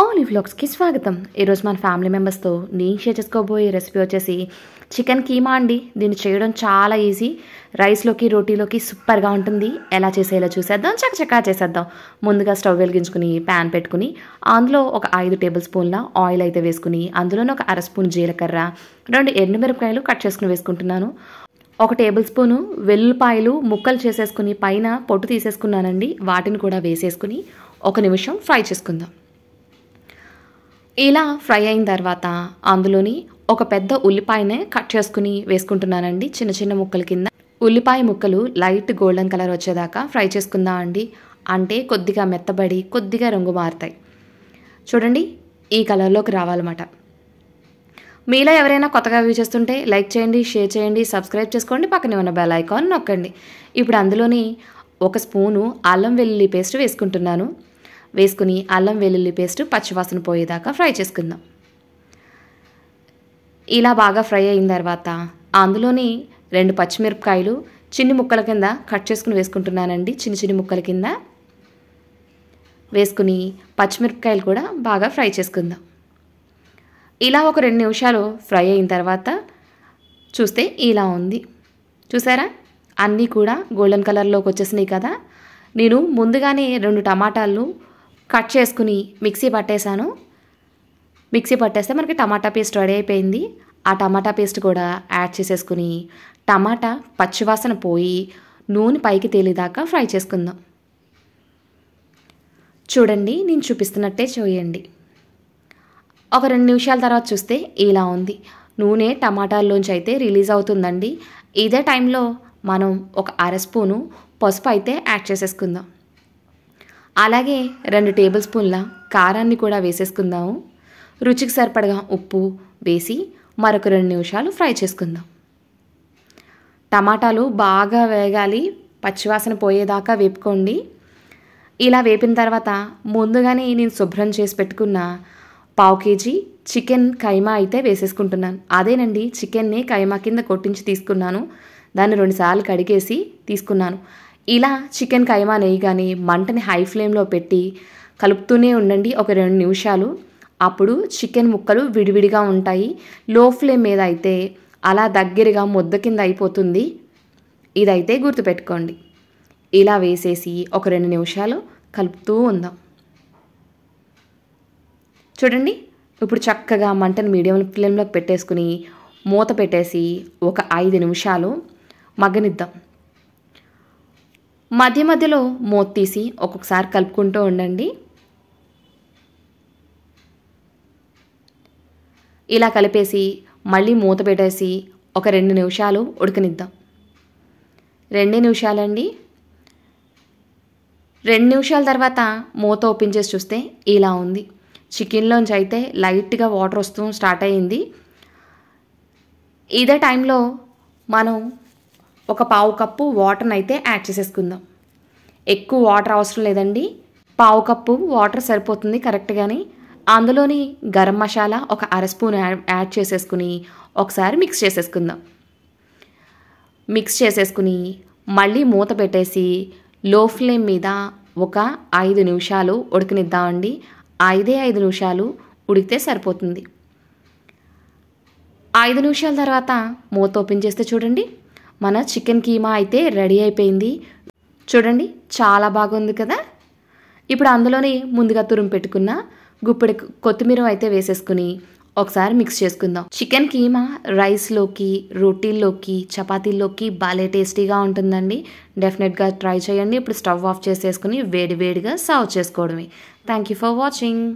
all వ్లాగ్స్కి స్వాగతం ఈరోజు మన ఫ్యామిలీ మెంబర్స్తో నేను షేర్ చేసుకోబోయే రెసిపీ వచ్చేసి చికెన్ కీమా అండి దీన్ని చేయడం చాలా ఈజీ రైస్లోకి రోటీలోకి సూపర్గా ఉంటుంది ఎలా చేసేలా చూసేద్దాం చకచకా చేసేద్దాం ముందుగా స్టవ్ వెలిగించుకుని ప్యాన్ పెట్టుకుని అందులో ఒక ఐదు టేబుల్ స్పూన్ల ఆయిల్ అయితే వేసుకుని అందులోనే ఒక అర స్పూన్ జీలకర్ర రెండు ఎండుమిరపకాయలు కట్ చేసుకుని వేసుకుంటున్నాను ఒక టేబుల్ స్పూను వెల్లుల్లిపాయలు ముక్కలు చేసేసుకుని పైన పొట్టు తీసేసుకున్నానండి వాటిని కూడా వేసేసుకుని ఒక నిమిషం ఫ్రై చేసుకుందాం ఇలా ఫ్రై అయిన తర్వాత అందులోని ఒక పెద్ద ఉల్లిపాయనే కట్ చేసుకుని వేసుకుంటున్నానండి చిన్న చిన్న ముక్కల కింద ఉల్లిపాయ ముక్కలు లైట్ గోల్డెన్ కలర్ వచ్చేదాకా ఫ్రై చేసుకుందాం అండి అంటే కొద్దిగా మెత్తబడి కొద్దిగా రంగు మారుతాయి చూడండి ఈ కలర్లోకి రావాలన్నమాట మీలో ఎవరైనా కొత్తగా వ్యూ చేస్తుంటే లైక్ చేయండి షేర్ చేయండి సబ్స్క్రైబ్ చేసుకోండి పక్కనే ఉన్న బెల్ ఐకాన్ నొక్కండి ఇప్పుడు అందులోని ఒక స్పూను అల్లం వెల్లుల్లి పేస్ట్ వేసుకుంటున్నాను వేసుకుని అల్లం వెల్లుల్లి పేస్ట్ పచ్చివాసన పోయేదాకా ఫ్రై చేసుకుందాం ఇలా బాగా ఫ్రై అయిన తర్వాత అందులోని రెండు పచ్చిమిరపకాయలు చిన్ని ముక్కల కింద కట్ చేసుకుని వేసుకుంటున్నానండి చిన్న చిన్ని ముక్కల కింద వేసుకుని పచ్చిమిరపకాయలు కూడా బాగా ఫ్రై చేసుకుందాం ఇలా ఒక రెండు నిమిషాలు ఫ్రై అయిన తర్వాత చూస్తే ఇలా ఉంది చూసారా అన్నీ కూడా గోల్డెన్ కలర్లోకి వచ్చేసినాయి కదా నేను ముందుగానే రెండు టమాటాలు కట్ చేసుకుని మిక్సీ పట్టేశాను మిక్సీ పట్టేస్తే మనకి టమాటా పేస్ట్ రెడీ అయిపోయింది ఆ టమాటా పేస్ట్ కూడా యాడ్ చేసేసుకుని టమాటా పచ్చివాసన పోయి నూనె పైకి తేలిదాకా ఫ్రై చేసుకుందాం చూడండి నేను చూపిస్తున్నట్టే చేయండి ఒక రెండు నిమిషాల తర్వాత చూస్తే ఇలా ఉంది నూనె టమాటాల్లోంచి అయితే రిలీజ్ అవుతుందండి ఇదే టైంలో మనం ఒక అర స్పూను పసుపు అయితే యాడ్ చేసేసుకుందాం అలాగే రెండు టేబుల్ స్పూన్ల కారాన్ని కూడా వేసేసుకుందాము రుచికి సరిపడగా ఉప్పు వేసి మరొక రెండు నిమిషాలు ఫ్రై చేసుకుందాం టమాటాలు బాగా వేగాలి పచ్చివాసన పోయేదాకా వేపుకోండి ఇలా వేపిన తర్వాత ముందుగానే నేను శుభ్రం చేసి పెట్టుకున్న పావు కేజీ చికెన్ కైమా అయితే వేసేసుకుంటున్నాను అదేనండి చికెన్ని కైమా కింద కొట్టించి తీసుకున్నాను దాన్ని రెండుసార్లు కడిగేసి తీసుకున్నాను ఇలా చికెన్ కైమా నెయ్యి కానీ మంటని హై ఫ్లేమ్లో పెట్టి కలుపుతూనే ఉండండి ఒక రెండు నిమిషాలు అప్పుడు చికెన్ ముక్కలు విడివిడిగా ఉంటాయి లో ఫ్లేమ్ మీద అయితే అలా దగ్గరగా ముద్ద కింద అయిపోతుంది ఇదైతే గుర్తుపెట్టుకోండి ఇలా వేసేసి ఒక రెండు నిమిషాలు కలుపుతూ ఉందాం చూడండి ఇప్పుడు చక్కగా మంటను మీడియం ఫ్లేమ్లో పెట్టేసుకుని మూత పెట్టేసి ఒక ఐదు నిమిషాలు మగ్గనిద్దాం మధ్య మధ్యలో మూత తీసి ఒక్కొక్కసారి కలుపుకుంటూ ఉండండి ఇలా కలిపేసి మళ్ళీ మూత పెట్టేసి ఒక రెండు నిమిషాలు ఉడకనిద్దాం రెండే నిమిషాలండి రెండు నిమిషాల తర్వాత మూత ఓపెన్ చేసి చూస్తే ఇలా ఉంది చికెన్లోంచి అయితే లైట్గా వాటర్ వస్తూ స్టార్ట్ అయ్యింది ఇదే టైంలో మనం ఒక పావు కప్పు వాటర్ని అయితే యాడ్ చేసేసుకుందాం ఎక్కువ వాటర్ అవసరం లేదండి పావు కప్పు వాటర్ సరిపోతుంది కరెక్ట్ కానీ అందులోని గరం మసాలా ఒక అర స్పూన్ యాడ్ చేసేసుకుని ఒకసారి మిక్స్ చేసేసుకుందాం మిక్స్ చేసేసుకుని మళ్ళీ మూత పెట్టేసి లో ఫ్లేమ్ మీద ఒక ఐదు నిమిషాలు ఉడకనిద్దామండి ఐదే ఐదు నిమిషాలు ఉడికితే సరిపోతుంది ఐదు నిమిషాల తర్వాత మూత ఓపెన్ చేస్తే చూడండి మన చికెన్ కీమా అయితే రెడీ అయిపోయింది చూడండి చాలా బాగుంది కదా ఇప్పుడు అందులోనే ముందుగా తురుము పెట్టుకున్న గుప్పిడి కొత్తిమీర అయితే వేసేసుకుని ఒకసారి మిక్స్ చేసుకుందాం చికెన్ కీమా రైస్లోకి రోటీల్లోకి చపాతీల్లోకి బాగా టేస్టీగా ఉంటుందండి డెఫినెట్గా ట్రై చేయండి ఇప్పుడు స్టవ్ ఆఫ్ చేసేసుకుని వేడివేడిగా సర్వ్ చేసుకోవడమే థ్యాంక్ యూ ఫర్ వాచింగ్